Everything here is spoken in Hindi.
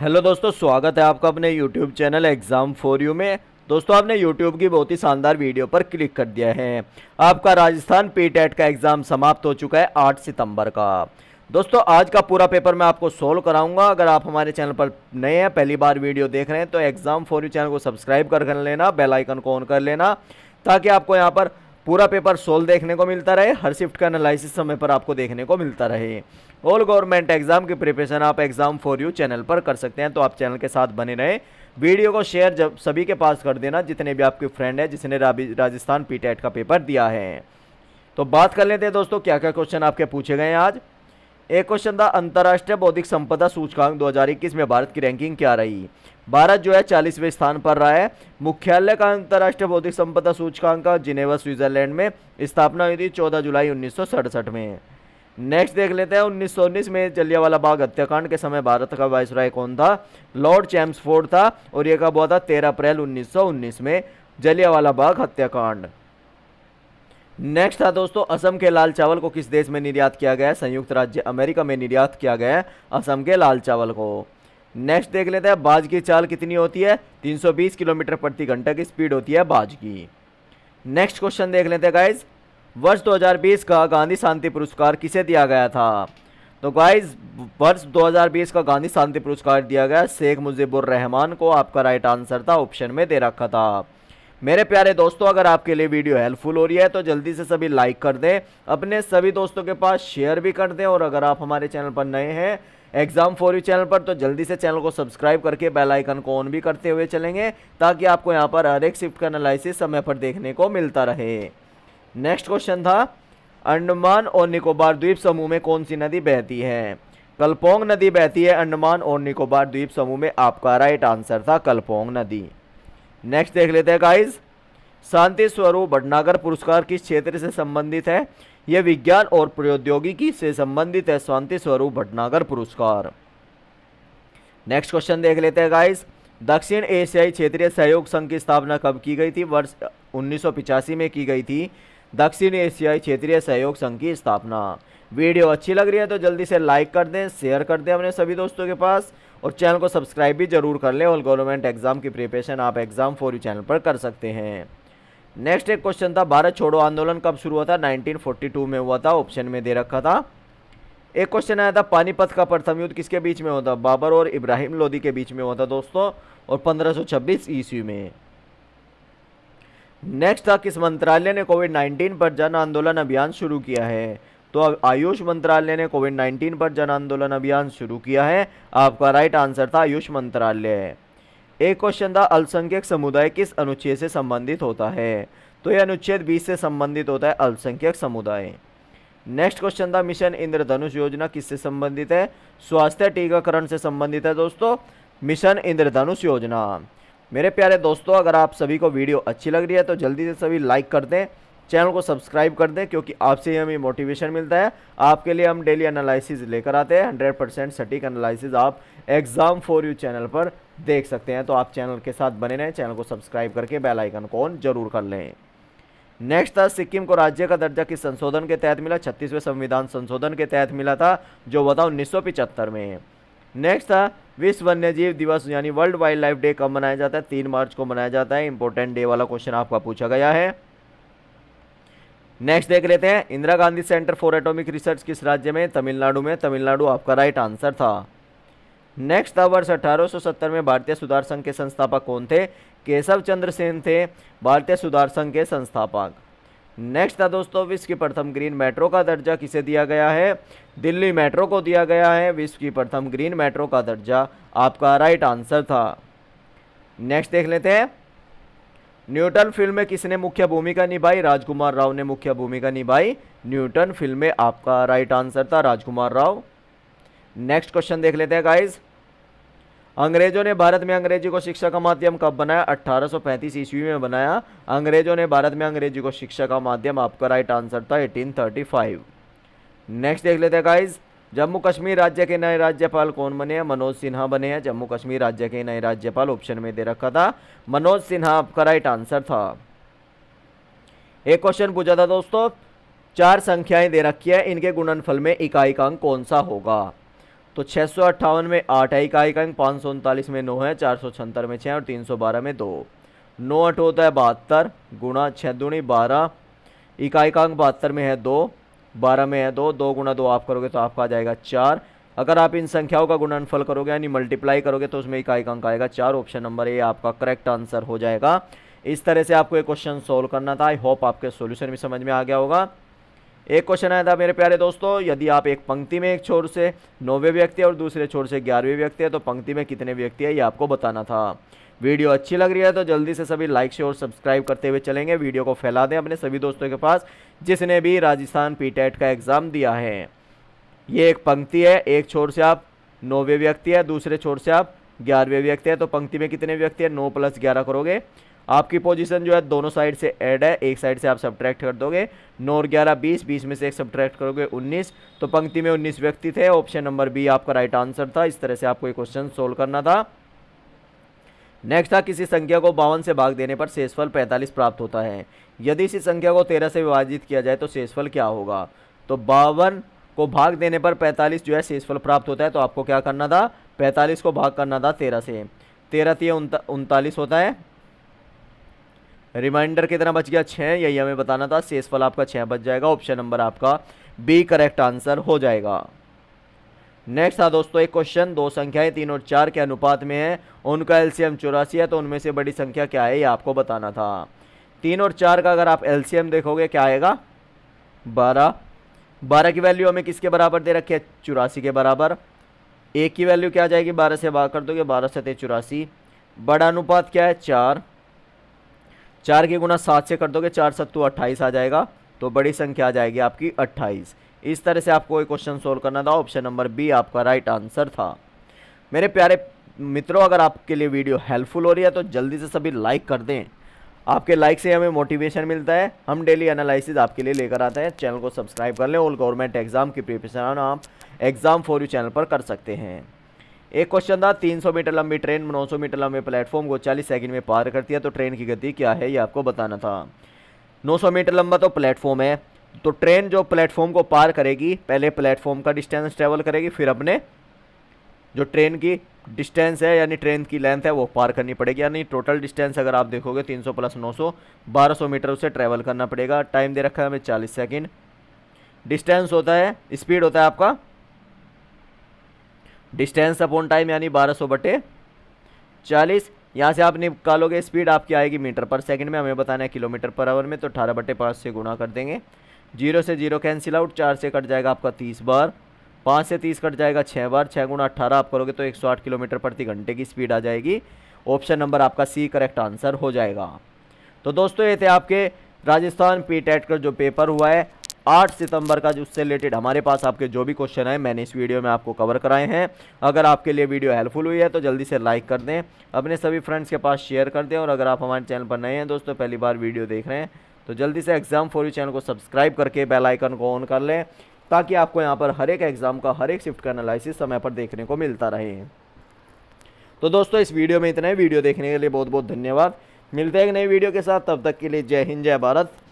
हेलो दोस्तों स्वागत है आपका अपने YouTube channel exam for you में दोस्तों आपने यूट्यूब की बहुत ही शानदार वीडियो पर क्लिक कर दिया है आपका राजस्थान पी का एग्ज़ाम समाप्त हो चुका है 8 सितंबर का दोस्तों आज का पूरा पेपर मैं आपको सोल्व कराऊंगा अगर आप हमारे चैनल पर नए हैं पहली बार वीडियो देख रहे हैं तो एग्ज़ाम फॉर यू चैनल को सब्सक्राइब कर लेना बेलाइकन को ऑन कर लेना ताकि आपको यहाँ पर पूरा पेपर सोल देखने को मिलता रहे हर शिफ्ट का एनालिसिस समय पर आपको देखने को मिलता रहे ऑल गवर्नमेंट एग्जाम की प्रिपरेशन आप एग्जाम फॉर यू चैनल पर कर सकते हैं तो आप चैनल के साथ बने रहें वीडियो को शेयर जब सभी के पास कर देना जितने भी आपके फ्रेंड हैं जिसने राजस्थान पीटेट e का पेपर दिया है तो बात कर लेते हैं दोस्तों क्या क्या क्वेश्चन आपके पूछे गए हैं आज एक क्वेश्चन था अंतर्राष्ट्रीय बौद्धिक संपदा सूचकांक 2021 में भारत की रैंकिंग क्या रही भारत जो है चालीसवें स्थान पर रहा है मुख्यालय का अंतर्राष्ट्रीय बौद्धिक संपदा सूचकांक का जिनेवा स्विट्जरलैंड में स्थापना हुई थी 14 जुलाई उन्नीस में नेक्स्ट देख लेते हैं उन्नीस में जलियावाला बाग हत्याकांड के समय भारत का वायसराय कौन था लॉर्ड चैम्सफोर्ड था और यह कब हुआ था तेरह अप्रैल उन्नीस में जलियावाला बाग हत्याकांड नेक्स्ट था दोस्तों असम के लाल चावल को किस देश में निर्यात किया गया संयुक्त राज्य अमेरिका में निर्यात किया गया है असम के लाल चावल को नेक्स्ट देख लेते हैं बाज की चाल कितनी होती है 320 किलोमीटर प्रति घंटा की स्पीड होती है बाज की नेक्स्ट क्वेश्चन देख लेते हैं गाइज वर्ष 2020 का गांधी शांति पुरस्कार किसे दिया गया था तो गाइज वर्ष 2020 का गांधी शांति पुरस्कार दिया गया शेख मुजीबुर रहमान को आपका राइट आंसर था ऑप्शन में दे रखा था मेरे प्यारे दोस्तों अगर आपके लिए वीडियो हेल्पफुल हो रही है तो जल्दी से सभी लाइक कर दें अपने सभी दोस्तों के पास शेयर भी कर दें और अगर आप हमारे चैनल पर नए हैं एग्जाम फॉर यू चैनल पर तो जल्दी से चैनल को सब्सक्राइब करके बेल आइकन को ऑन भी करते हुए चलेंगे ताकि आपको यहाँ पर हर एक शिफ्ट का एनालिसिस समय पर देखने को मिलता रहे नेक्स्ट क्वेश्चन था अंडमान और निकोबार द्वीप समूह में कौन सी नदी बहती है कलपोंग नदी बहती है अंडमान और निकोबार द्वीप समूह में आपका राइट आंसर था कलपोंग नदी नेक्स्ट देख लेते हैं गाइस शांति स्वरूप भटनागर पुरस्कार किस क्षेत्र से संबंधित है यह विज्ञान और प्रौद्योगिकी से संबंधित है शांति स्वरूप भटनागर पुरस्कार नेक्स्ट क्वेश्चन देख लेते हैं गाइस दक्षिण एशियाई क्षेत्रीय सहयोग संघ की स्थापना कब की गई थी वर्ष उन्नीस में की गई थी दक्षिण एशियाई क्षेत्रीय सहयोग संघ की स्थापना वीडियो अच्छी लग रही है तो जल्दी से लाइक कर दें शेयर कर दें अपने सभी दोस्तों के पास और चैनल को सब्सक्राइब भी जरूर कर लें और गवर्नमेंट एग्ज़ाम की प्रिपरेशन आप एग्ज़ाम फॉर यू चैनल पर कर सकते हैं नेक्स्ट एक क्वेश्चन था भारत छोड़ो आंदोलन कब शुरू हुआ था 1942 में हुआ था ऑप्शन में दे रखा था एक क्वेश्चन आया था पानीपत का प्रथम युद्ध किसके बीच में होता बाबर और इब्राहिम लोदी के बीच में हुआ था दोस्तों और 1526 ईस्वी में नेक्स्ट था किस मंत्रालय ने कोविड 19 पर जन आंदोलन अभियान शुरू किया है तो अब आयुष मंत्रालय ने कोविड 19 पर जन आंदोलन अभियान शुरू किया है आपका राइट आंसर था आयुष मंत्रालय एक क्वेश्चन था अल्पसंख्यक समुदाय किस अनुच्छेद से संबंधित होता है तो यह अनुच्छेद 20 से संबंधित होता है अल्पसंख्यक समुदाय नेक्स्ट क्वेश्चन था मिशन इंद्रधनुष योजना किससे संबंधित है स्वास्थ्य टीकाकरण से संबंधित है दोस्तों मिशन इंद्रधनुष योजना मेरे प्यारे दोस्तों अगर आप सभी को वीडियो अच्छी लग रही है तो जल्दी से सभी लाइक कर दें चैनल को सब्सक्राइब कर दें क्योंकि आपसे ही हमें मोटिवेशन मिलता है आपके लिए हम डेली एनालिसिस लेकर आते हैं 100 परसेंट सटीक एनालिसिस आप एग्ज़ाम फॉर यू चैनल पर देख सकते हैं तो आप चैनल के साथ बने रहें चैनल को सब्सक्राइब करके बेल आइकन को ऑन जरूर कर लें नेक्स्ट था सिक्किम को राज्य का दर्जा किस संशोधन के तहत मिला छत्तीसवें संविधान संशोधन के तहत मिला था जो बताओ उन्नीस में नेक्स्ट था विश्व वन्यजीव दिवस यानी वर्ल्ड वाइल्ड लाइफ डे कब मनाया जाता है तीन मार्च को मनाया जाता है इंपॉर्टेंट डे वाला क्वेश्चन आपका पूछा गया है नेक्स्ट देख लेते हैं Indira Gandhi centre for atomic research किस राज्य में तमिलनाडु में तमिलनाडु आपका राइट आंसर था नेक्स्ट था वर्ष 1870 में भारतीय सुधार संघ के संस्थापक कौन थे केशव चंद्र सेन थे भारतीय सुधार संघ के संस्थापक नेक्स्ट था दोस्तों विश्व की प्रथम ग्रीन मेट्रो का दर्जा किसे दिया गया है दिल्ली मेट्रो को दिया गया है विश्व की प्रथम ग्रीन मेट्रो का दर्जा आपका राइट आंसर था नेक्स्ट देख लेते हैं न्यूटन फिल्म में किसने मुख्य भूमिका निभाई राजकुमार राव ने मुख्य भूमिका निभाई न्यूटन फिल्म में आपका राइट आंसर था राजकुमार राव नेक्स्ट क्वेश्चन देख लेते हैं गाइज अंग्रेजों ने भारत में अंग्रेजी को शिक्षा का माध्यम कब बनाया 1835 ईस्वी में बनाया अंग्रेजों ने भारत में अंग्रेजी को शिक्षा का माध्यम आपका राइट आंसर था 1835 नेक्स्ट देख लेते हैं गाइज जम्मू कश्मीर राज्य के नए राज्यपाल कौन बने हैं मनोज सिन्हा बने हैं जम्मू कश्मीर राज्य के नए राज्यपाल ऑप्शन में दे रखा था मनोज सिन्हा आपका राइट आंसर था एक क्वेश्चन पूछा था दोस्तों चार संख्याएं दे रखी है इनके गुणनफल में इकाई का अंक कौन सा होगा तो छः में आठ है इकाई का अंक पाँच में नौ है चार में छः और तीन में दो नौ अठ होता है बहत्तर गुणा छः दूनी बारह इकाई का अंक बहत्तर में है दो बारह में है दो दो गुणा दो आप करोगे तो आपका आ जाएगा चार अगर आप इन संख्याओं का गुणनफल करोगे यानी मल्टीप्लाई करोगे तो उसमें इकाई का अंक आएगा चार ऑप्शन नंबर ए आपका करेक्ट आंसर हो जाएगा इस तरह से आपको एक क्वेश्चन सोल्व करना था आई होप आपके सोल्यूशन भी समझ में आ गया होगा एक क्वेश्चन आया था मेरे प्यारे दोस्तों यदि आप एक पंक्ति में एक छोर से नौवे व्यक्ति और दूसरे छोर से ग्यारहवें व्यक्ति है तो पंक्ति में कितने व्यक्ति है ये आपको बताना था वीडियो अच्छी लग रही है तो जल्दी से सभी लाइक शेयर और सब्सक्राइब करते हुए चलेंगे वीडियो को फैला दें अपने सभी दोस्तों के पास जिसने भी राजस्थान पीटेट का एग्ज़ाम दिया है ये एक पंक्ति है एक छोर से आप नौवे व्यक्ति है दूसरे छोर से आप ग्यारहवें व्यक्ति है तो पंक्ति में कितने व्यक्ति है नौ प्लस ग्यारह करोगे आपकी पोजीशन जो है दोनों साइड से ऐड है एक साइड से आप सब्ट्रैक्ट कर दोगे नौ और ग्यारह बीस बीस में से एक सब्ट्रैक्ट करोगे उन्नीस तो पंक्ति में उन्नीस व्यक्ति थे ऑप्शन नंबर बी आपका राइट आंसर था इस तरह से आपको ये क्वेश्चन सोल्व करना था नेक्स्ट था किसी संख्या को बावन से भाग देने पर शेषफल 45 प्राप्त होता है यदि इसी संख्या को 13 से विभाजित किया जाए तो शेषफल क्या होगा तो बावन को भाग देने पर 45 जो है शेषफल प्राप्त होता है तो आपको क्या करना था 45 को भाग करना था 13 से तेरह तीय उनतालीस होता है रिमाइंडर कितना बच गया छः यही हमें बताना था शेषफल आपका छः बच जाएगा ऑप्शन नंबर आपका बी करेक्ट आंसर हो जाएगा नेक्स्ट था दोस्तों एक क्वेश्चन दो संख्याएं तीन और चार के अनुपात में है उनका एलसीएम चौरासी है तो उनमें से बड़ी संख्या क्या है ये आपको बताना था तीन और चार का अगर आप एलसीएम देखोगे क्या आएगा बारह बारह की वैल्यू हमें किसके बराबर दे रखी है चौरासी के बराबर एक की वैल्यू क्या आ जाएगी बारह से भाग कर दोगे बारह सतह चौरासी बड़ा अनुपात क्या है चार चार के गुना सात से कर दोगे चार सत्तू अट्ठाईस आ जाएगा तो बड़ी संख्या आ जाएगी आपकी अट्ठाईस इस तरह से आपको ये क्वेश्चन सोल्व करना था ऑप्शन नंबर बी आपका राइट आंसर था मेरे प्यारे मित्रों अगर आपके लिए वीडियो हेल्पफुल हो रही है तो जल्दी से सभी लाइक कर दें आपके लाइक से हमें मोटिवेशन मिलता है हम डेली एनालिसिस आपके लिए लेकर आते हैं चैनल को सब्सक्राइब कर लें और गवर्नमेंट एग्जाम की प्रिपरेशन आप एग्ज़ाम फॉर यू चैनल पर कर सकते हैं एक क्वेश्चन था 300 मीटर लंबी ट्रेन 900 मीटर लंबे प्लेटफॉर्म को 40 सेकंड में पार करती है तो ट्रेन की गति क्या है ये आपको बताना था 900 मीटर लंबा तो प्लेटफॉर्म है तो ट्रेन जो प्लेटफॉर्म को पार करेगी पहले प्लेटफॉर्म का डिस्टेंस ट्रेवल करेगी फिर अपने जो ट्रेन की डिस्टेंस है यानी ट्रेन की लेंथ है वो पार करनी पड़ेगी यानी टोटल डिस्टेंस अगर आप देखोगे 300 प्लस 900 1200 मीटर उसे ट्रैवल करना पड़ेगा टाइम दे रखा है हमें 40 सेकंड डिस्टेंस होता है स्पीड होता है आपका डिस्टेंस अपॉन टाइम यानी 1200 बटे चालीस यहाँ से आप निकालोगे स्पीड आपकी आएगी मीटर पर सेकेंड में हमें बताना है किलोमीटर पर आवर में तो अठारह बटे पाँच से गुणा कर देंगे जीरो से जीरो कैंसिल आउट चार से कट जाएगा आपका तीस बार पाँच से तीस कट जाएगा छः बार छः गुणा अट्ठारह आप करोगे तो एक सौ आठ किलोमीटर प्रति घंटे की स्पीड आ जाएगी ऑप्शन नंबर आपका सी करेक्ट आंसर हो जाएगा तो दोस्तों ये थे आपके राजस्थान पी टेट e का जो पेपर हुआ है आठ सितंबर का उससे रिलेटेड हमारे पास आपके जो भी क्वेश्चन आए मैंने इस वीडियो में आपको कवर कराए हैं अगर आपके लिए वीडियो हेल्पफुल हुई है तो जल्दी से लाइक कर दें अपने सभी फ्रेंड्स के पास शेयर कर दें और अगर आप हमारे चैनल पर नए हैं दोस्तों पहली बार वीडियो देख रहे हैं तो जल्दी से एग्ज़ाम फॉर यू चैनल को सब्सक्राइब करके बेल आइकन को ऑन कर लें ताकि आपको यहाँ पर हर एक एग्ज़ाम का हर एक शिफ्ट का एनालिसिस समय पर देखने को मिलता रहे तो दोस्तों इस वीडियो में इतना ही वीडियो देखने के लिए बहुत बहुत धन्यवाद मिलते हैं एक नई वीडियो के साथ तब तक के लिए जय हिंद जय भारत